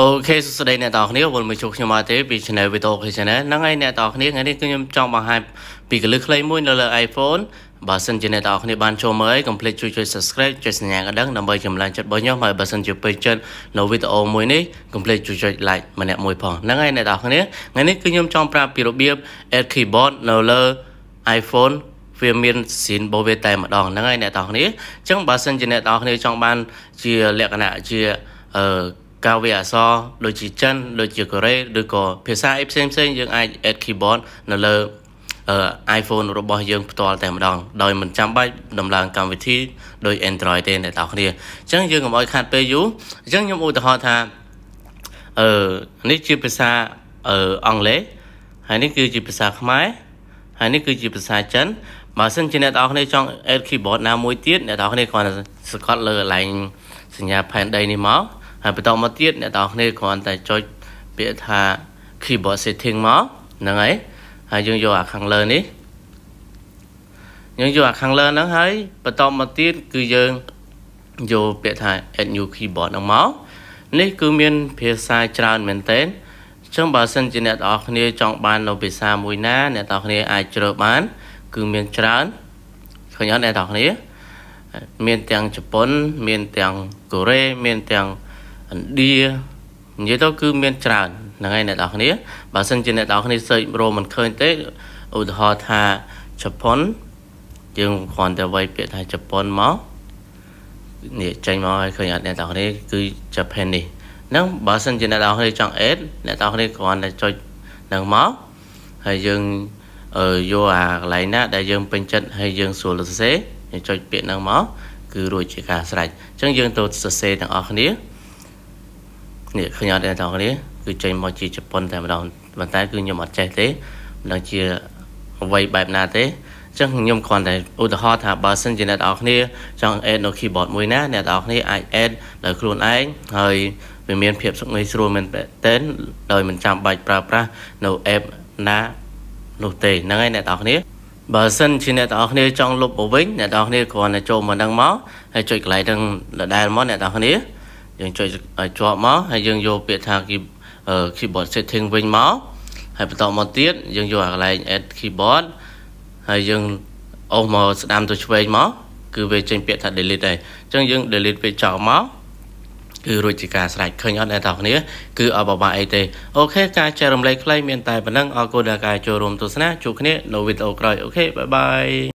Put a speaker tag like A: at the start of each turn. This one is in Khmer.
A: អូខេសួស្តីអ្នកទាំងអស់គ្នាវិលមកជួបខ្ញុំមកទេពី Channel Video OK Channel ហ្នឹងហើយអ្នកទាំងអស់គ្នាថ្ងៃនេះគឺខ្ញុំចង់បង្ហាញពីកលឹះខ្លីមួយ នៅលើ iPhone បើសិនជាអ្នកទាំងអស់គ្នាបានចូលមើលហើយកុំភ្លេចជួយជួយ Subscribe ចុចសញ្ញាកណ្ដឹងដើម្បីចម្លែងចិត្តរបស់ខ្ញុំហើយបើសិនជាពេញចិត្តនៅវីដេអូមួយនេះកុំភ្លេចជួយចុច Like ម្នាក់មួយផងហ្នឹងហើយអ្នកទាំងអស់គ្នាថ្ងៃនេះគឺខ្ញុំចង់ប្រាប់ពីរបៀប Add Keyboard នៅលើ iPhone វាមានសៀនបូវាតែម្ដងហ្នឹងហើយអ្នកទាំងអស់គ្នាអញ្ចឹងបើសិនជាអ្នកទាំងអស់គ្នាចង់បានជាលក្ខណៈជាអឺការវាអក្សរដូចជាចិនដូចជាកូរ៉េឬក៏ភាសាអីផ្សេងផ្សេងយើងអាច add keyboard នៅលើ iPhone របស់យើងផ្ទាល់តែម្ដង ដោយមិនចាំបាច់ដំឡើងកម្មវិធីដោយ Android ទេអ្នកនរគ្នាអញ្ចឹងយើងកុំអោយខាត់ពេលយូរអញ្ចឹងខ្ញុំឧទាហរណ៍ថាអឺនេះជាភាសាអឺអង់គ្លេសហើយនេះគឺជាភាសាខ្មែរហើយនេះគឺជាភាសាចិនបើសិនជាអ្នកនរគ្នាចង់ add keyboard ណាមួយទៀតអ្នកនរគ្នាគ្រាន់តែសង្កត់លើកន្លែងសញ្ញាផែនដីនេះមកហើយបន្តមកទៀតអ្នកទាំងគ្នាគ្រាន់តែចុចពាក្យថា keyboard setting មកហ្នឹងហើយហើយយើងយកអាខាងលើនេះ យើងយកអាខាងលើហ្នឹងហើយបន្តមកទៀតគឺយើងយកពាក្យថា add new keyboard ហ្នឹងមកនេះ គឺមានភាសាច្រើនមែនទែនអញ្ចឹងបើសិនជាអ្នកទាំងអស់គ្នា ចង់បាននៅភាសាមួយណាអ្នកទាំងអស់គ្នា អាចជ្រើសបាន គឺមានច្រើនឃើញអត់អ្នកទាំងអស់គ្នា មានទាំងជប៉ុនមានទាំងកូរ៉េមានទាំងឥណ្ឌានិយាយទៅគឺមានច្រើនហ្នឹងហើយអ្នកនរគ្នាបើសិនជាអ្នកនរគ្នា search រមិនឃើញទេឧទាហរណ៍ថាជប៉ុនយើងគ្រាន់តែវាយពាក្យថាជប៉ុនមកនេះចេញមកឲ្យឃើញអត់អ្នកនរគ្នា គឺ Japanese ហ្នឹងបើសិនជាអ្នកនរគ្នាចង់ add អ្នកនរគ្នាគ្រាន់តែចុចហ្នឹងមកហើយយើងយកអាកន្លែងណាដែលយើងពេញចិត្តហើយយើងសួរលុះសេយើងចុចពាក្យហ្នឹងមក គឺរួចជាការស្រេចអញ្ចឹងយើងទៅសរសេរទាំងអស់គ្នានេះឃើញអត់ទេបងប្អូនគឺចេញមកជាជប៉ុនតែម្ដងប៉ុន្តែ គឺខ្ញុំអត់ចេះទេមិនដឹងជាអ្វីបែបណាទេចឹងខ្ញុំគ្រាន់តែឧទាហរណ៍ថាបើសិនជាអ្នកនរគ្នាចង់ add នៅ keyboard មួយណាអ្នកនរគ្នាអាច add ដោយខ្លួនឯងហើយវាមានភាពសុខងាយស្រួលមែនទែនដោយមិនចាំបាច់ប្រើប្រាស់នៅ app ណានោះទេហ្នឹងហើយអ្នកនរគ្នាបើសិនជាអ្នកនរគ្នាចង់លុបមកវិញអ្នកនរគ្នាគ្រាន់តែចូលមកហ្នឹងមកហើយចុចកន្លែងហ្នឹងដដែលមកអ្នកនរគ្នាយើងចុចឲ្យជាប់មកហើយយើងយកពាក្យថា keyboard setting វិញមកហើយបន្តមកទៀតយើងយកអាកន្លែង add keyboard ហើយយើងអូសមកស្ដាំទៅឆ្វេងមក គឺវាចេញពាក្យថា delete ហើយអញ្ចឹងយើង delete វាចោលមកគឺរួចជាការស្រេចឃើញអត់អ្នកទាំងគ្នាគឺអបបាអីទេអូខេការចែករំលែកខ្លីមានតែប៉ុណ្ណឹងអរគុណដល់ការចូលរួមទស្សនាជួបគ្នានៅវីដេអូក្រោយអូខេបាយបាយ